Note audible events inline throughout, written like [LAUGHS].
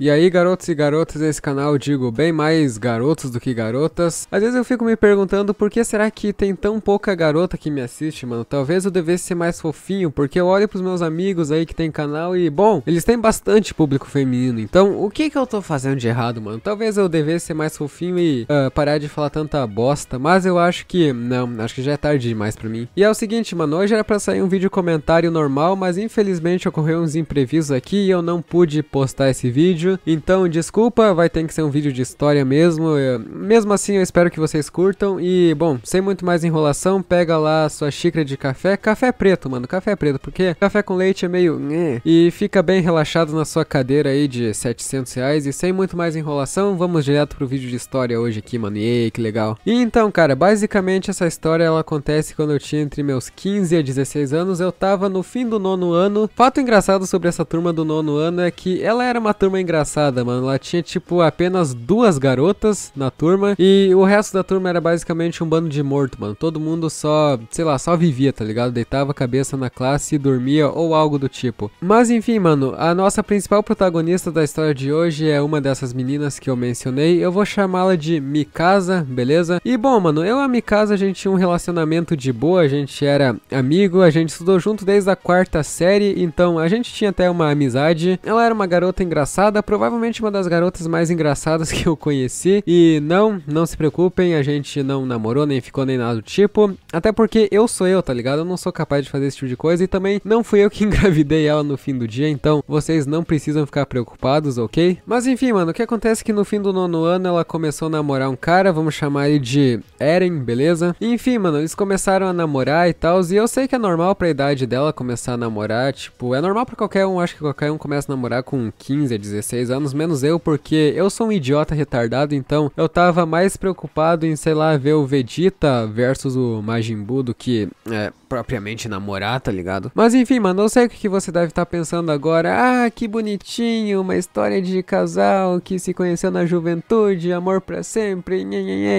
E aí, garotos e garotas desse canal, digo bem mais garotos do que garotas. Às vezes eu fico me perguntando por que será que tem tão pouca garota que me assiste, mano. Talvez eu devesse ser mais fofinho, porque eu olho pros meus amigos aí que tem canal e, bom, eles têm bastante público feminino. Então, o que que eu tô fazendo de errado, mano? Talvez eu devesse ser mais fofinho e uh, parar de falar tanta bosta, mas eu acho que, não, acho que já é tarde demais pra mim. E é o seguinte, mano, hoje era pra sair um vídeo comentário normal, mas infelizmente ocorreu uns imprevistos aqui e eu não pude postar esse vídeo vídeo. Então, desculpa, vai ter que ser um vídeo de história mesmo. Eu, mesmo assim, eu espero que vocês curtam. E, bom, sem muito mais enrolação, pega lá a sua xícara de café. Café preto, mano, café preto, porque café com leite é meio... E fica bem relaxado na sua cadeira aí de 700 reais. E sem muito mais enrolação, vamos direto pro vídeo de história hoje aqui, mano. E que legal. E então, cara, basicamente essa história ela acontece quando eu tinha entre meus 15 a 16 anos. Eu tava no fim do nono ano. Fato engraçado sobre essa turma do nono ano é que ela era uma turma engraçada engraçada, mano. Lá tinha, tipo, apenas duas garotas na turma e o resto da turma era basicamente um bando de morto, mano. Todo mundo só, sei lá, só vivia, tá ligado? Deitava a cabeça na classe e dormia ou algo do tipo. Mas enfim, mano, a nossa principal protagonista da história de hoje é uma dessas meninas que eu mencionei. Eu vou chamá-la de Mikasa, beleza? E bom, mano, eu e a Mikasa a gente tinha um relacionamento de boa, a gente era amigo, a gente estudou junto desde a quarta série, então a gente tinha até uma amizade. Ela era uma garota engraçada, provavelmente uma das garotas mais engraçadas que eu conheci. E não, não se preocupem, a gente não namorou, nem ficou nem nada do tipo. Até porque eu sou eu, tá ligado? Eu não sou capaz de fazer esse tipo de coisa. E também não fui eu que [LAUGHS] engravidei ela no fim do dia, então vocês não precisam ficar preocupados, ok? Mas enfim, mano, o que acontece é que no fim do nono ano ela começou a namorar um cara, vamos chamar ele de Eren, beleza? enfim, mano, eles começaram a namorar e tal. E eu sei que é normal pra idade dela começar a namorar, tipo, é normal pra qualquer um, acho que qualquer um começa a namorar com 15, 16 16 anos, menos eu, porque eu sou um idiota retardado, então eu tava mais preocupado em, sei lá, ver o Vegeta versus o Majin Buu do que é, propriamente namorar, tá ligado? Mas enfim, mano, eu sei o que você deve estar tá pensando agora. Ah, que bonitinho, uma história de casal que se conheceu na juventude, amor pra sempre,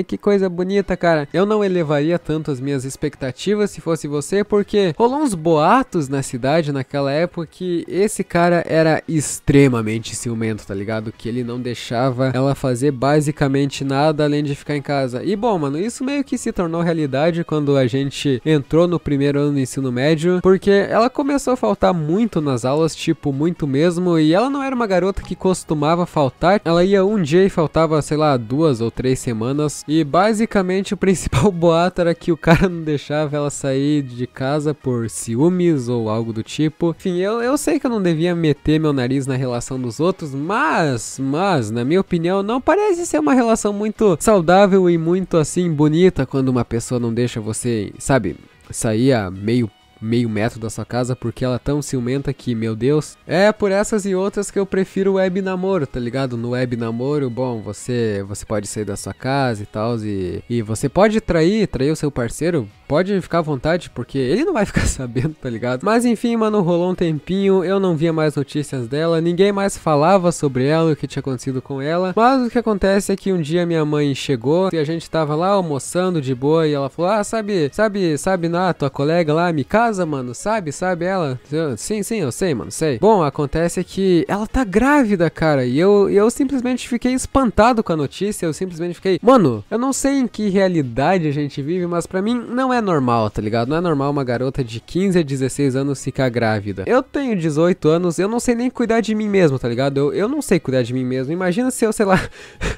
que coisa bonita, cara. Eu não elevaria tanto as minhas expectativas se fosse você, porque rolou uns boatos na cidade naquela época que esse cara era extremamente ciumento momento, tá ligado? Que ele não deixava ela fazer basicamente nada além de ficar em casa. E bom, mano, isso meio que se tornou realidade quando a gente entrou no primeiro ano do ensino médio, porque ela começou a faltar muito nas aulas, tipo, muito mesmo, e ela não era uma garota que costumava faltar. Ela ia um dia e faltava, sei lá, duas ou três semanas, e basicamente [LAUGHS] o principal boato era que o cara não deixava ela sair de casa por ciúmes ou algo do tipo. Enfim, eu, eu sei que eu não devia meter meu nariz na relação dos outros, mas, mas, na minha opinião, não parece ser uma relação muito saudável e muito assim bonita quando uma pessoa não deixa você, sabe, sair a meio meio metro da sua casa porque ela é tão ciumenta que, meu Deus, é por essas e outras que eu prefiro web namoro, tá ligado? No web namoro, bom, você você pode sair da sua casa e tal, e, e você pode trair, trair o seu parceiro, pode ficar à vontade, porque ele não vai [LAUGHS] ficar sabendo, tá ligado? Mas enfim, mano, rolou um tempinho, eu não via mais notícias dela, ninguém mais falava sobre ela, o que tinha acontecido com ela, mas o que acontece é que um dia minha mãe chegou e a gente tava lá almoçando de boa e ela falou, ah, sabe, sabe, sabe, na tua colega lá, me casa casa, mano, sabe? Sabe ela? Sim, sim, eu sei, mano, sei. Bom, acontece que ela tá grávida, cara. E eu, eu simplesmente fiquei espantado com a notícia. Eu simplesmente fiquei, mano, eu não sei em que realidade a gente vive, mas para mim não é normal, tá ligado? Não é normal uma garota de 15 a 16 anos ficar grávida. Eu tenho 18 anos, eu não sei nem cuidar de mim mesmo, tá ligado? Eu, eu não sei cuidar de mim mesmo. Imagina se eu, sei lá,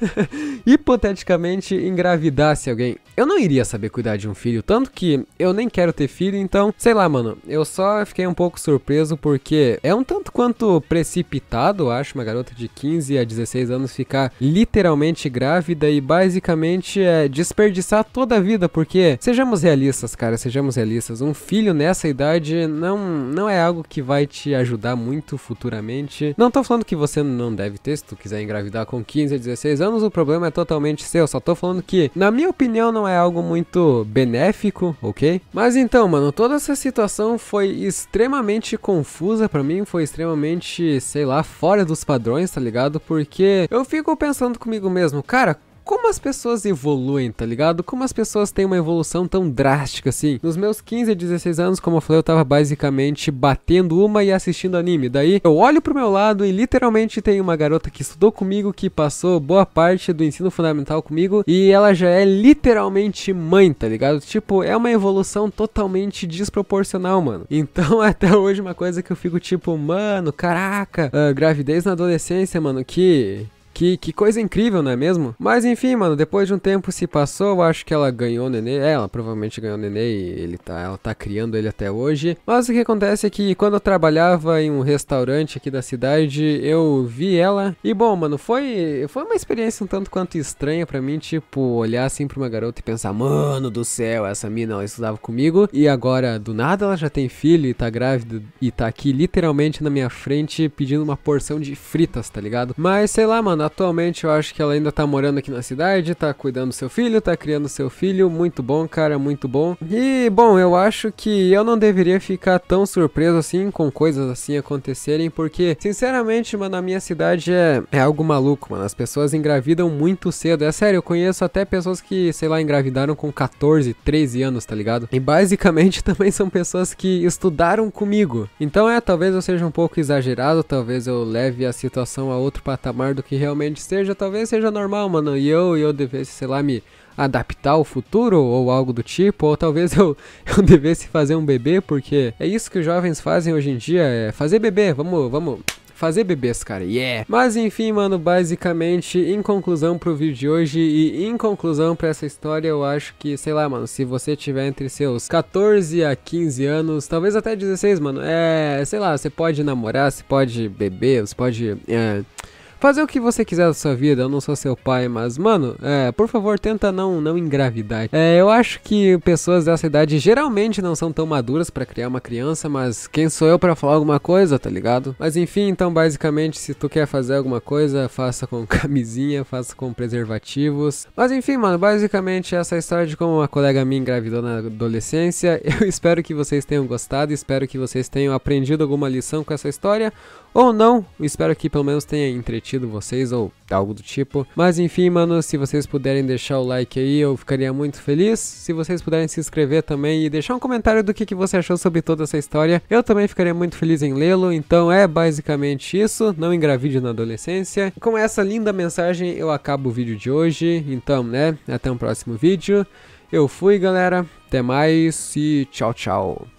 [LAUGHS] hipoteticamente engravidasse alguém. Eu não iria saber cuidar de um filho, tanto que eu nem quero ter filho, então, sei lá lá, mano, eu só fiquei um pouco surpreso porque é um tanto quanto precipitado, acho, uma garota de 15 a 16 anos ficar literalmente grávida e basicamente é desperdiçar toda a vida, porque sejamos realistas, cara, sejamos realistas, um filho nessa idade não, não é algo que vai te ajudar muito futuramente. Não tô falando que você não deve ter, se tu quiser engravidar com 15 a 16 anos, o problema é totalmente seu, só tô falando que, na minha opinião, não é algo muito benéfico, ok? Mas então, mano, toda essa situação foi extremamente confusa para mim, foi extremamente, sei lá, fora dos padrões, tá ligado? Porque eu fico pensando comigo mesmo, cara, como as pessoas evoluem, tá ligado? Como as pessoas têm uma evolução tão drástica assim. Nos meus 15 a 16 anos, como eu falei, eu tava basicamente batendo uma e assistindo anime. Daí eu olho pro meu lado e literalmente tem uma garota que estudou comigo, que passou boa parte do ensino fundamental comigo e ela já é literalmente mãe, tá ligado? Tipo, é uma evolução totalmente desproporcional, mano. [LAUGHS] Então, até hoje, uma coisa que eu fico tipo, mano, caraca, uh, gravidez na adolescência, mano, que que, que coisa incrível, não é mesmo? Mas enfim, mano, depois de um tempo se passou, eu acho que ela ganhou o nenê. É, ela provavelmente ganhou o nenê e ele tá, ela tá criando ele até hoje. Mas o que acontece é que quando eu trabalhava em um restaurante aqui da cidade, eu vi ela. E bom, mano, foi, foi uma experiência um tanto quanto estranha para mim, tipo, olhar assim pra uma garota e pensar, mano do céu, essa mina, ela estudava comigo. E agora, do nada, ela já tem filho e tá grávida e tá aqui literalmente na minha frente pedindo uma porção de fritas, tá ligado? Mas sei lá, mano, atualmente eu acho que ela ainda tá morando aqui na cidade, tá cuidando do seu filho, tá criando seu filho. Muito bom, cara, muito bom. E, bom, eu acho que eu não deveria ficar tão surpreso assim com coisas assim acontecerem, porque, sinceramente, mano, na minha cidade é, é algo maluco, mano. As pessoas engravidam muito cedo. É sério, eu conheço até pessoas que, sei lá, engravidaram com 14, 13 anos, tá ligado? E basicamente [LAUGHS] também são pessoas que estudaram comigo. Então é, talvez eu seja um pouco exagerado, talvez eu leve a situação a outro patamar do que realmente realmente seja, talvez seja normal, mano. E eu, eu devesse, sei lá, me adaptar ao futuro ou algo do tipo, ou talvez [LAUGHS] eu, eu devesse fazer um bebê, porque é isso que os jovens fazem hoje em dia, é fazer bebê, vamos, vamos fazer bebês, cara, yeah! Mas enfim, mano, basicamente, em conclusão pro vídeo de hoje e em conclusão pra essa história, eu acho que, sei lá, mano, se você tiver entre seus 14 a 15 anos, talvez até 16, mano, é, sei lá, você pode namorar, você pode beber, você pode... É, fazer o que você quiser da sua vida, eu não sou seu pai, mas, mano, é, por favor, tenta não, não engravidar. É, eu acho que pessoas dessa idade geralmente não são tão maduras para criar uma criança, mas quem sou eu para falar alguma coisa, tá ligado? Mas enfim, então, basicamente, se tu quer fazer alguma coisa, faça com [LAUGHS] camisinha, faça com preservativos. Mas enfim, mano, basicamente essa é a história de como uma colega minha engravidou na adolescência. [LAUGHS] Eu espero que vocês tenham gostado, espero que vocês tenham aprendido alguma lição com essa história ou não. Espero que pelo menos tenha entretido vocês ou algo do tipo. Mas enfim, mano, se vocês puderem deixar o like aí, eu ficaria muito feliz. Se vocês puderem se inscrever também e deixar um comentário do que, que você achou sobre toda essa história, eu também ficaria muito feliz em lê-lo. Então é basicamente isso. Não engravide na adolescência. Com essa linda mensagem, eu acabo o vídeo de hoje. Então, né, até o um próximo vídeo. Eu fui, galera. Até mais e tchau, tchau.